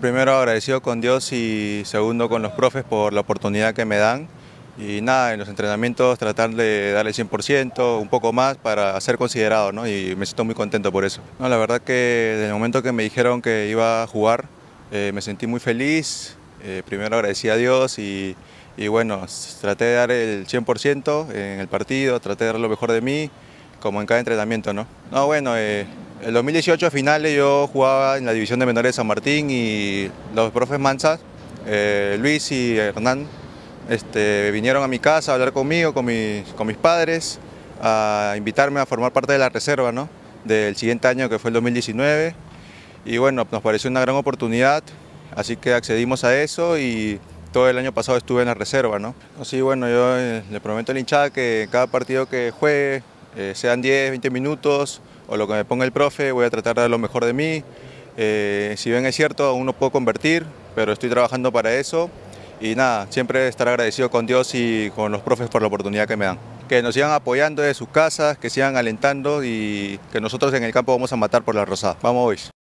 primero agradecido con Dios y segundo con los profes por la oportunidad que me dan. Y nada, en los entrenamientos tratar de darle 100%, un poco más para ser considerado, ¿no? Y me siento muy contento por eso. No, la verdad que desde el momento que me dijeron que iba a jugar, eh, me sentí muy feliz. Eh, primero agradecí a Dios y, bueno, traté de dar el 100% en el partido, traté de dar lo mejor de mí, como en cada entrenamiento, ¿no? No, bueno, eh, en 2018 a finales yo jugaba en la división de menores de San Martín y los profes Manzas, eh, Luis y Hernán, este, vinieron a mi casa a hablar conmigo, con mis, con mis padres, a invitarme a formar parte de la reserva ¿no? del siguiente año que fue el 2019. Y bueno, nos pareció una gran oportunidad, así que accedimos a eso y todo el año pasado estuve en la reserva. ¿no? Así bueno, yo eh, le prometo a la hinchada que cada partido que juegue eh, sean 10, 20 minutos o lo que me ponga el profe, voy a tratar de dar lo mejor de mí. Eh, si bien es cierto, aún no puedo convertir, pero estoy trabajando para eso. Y nada, siempre estar agradecido con Dios y con los profes por la oportunidad que me dan. Que nos sigan apoyando desde sus casas, que sigan alentando y que nosotros en el campo vamos a matar por la rosada. Vamos hoy.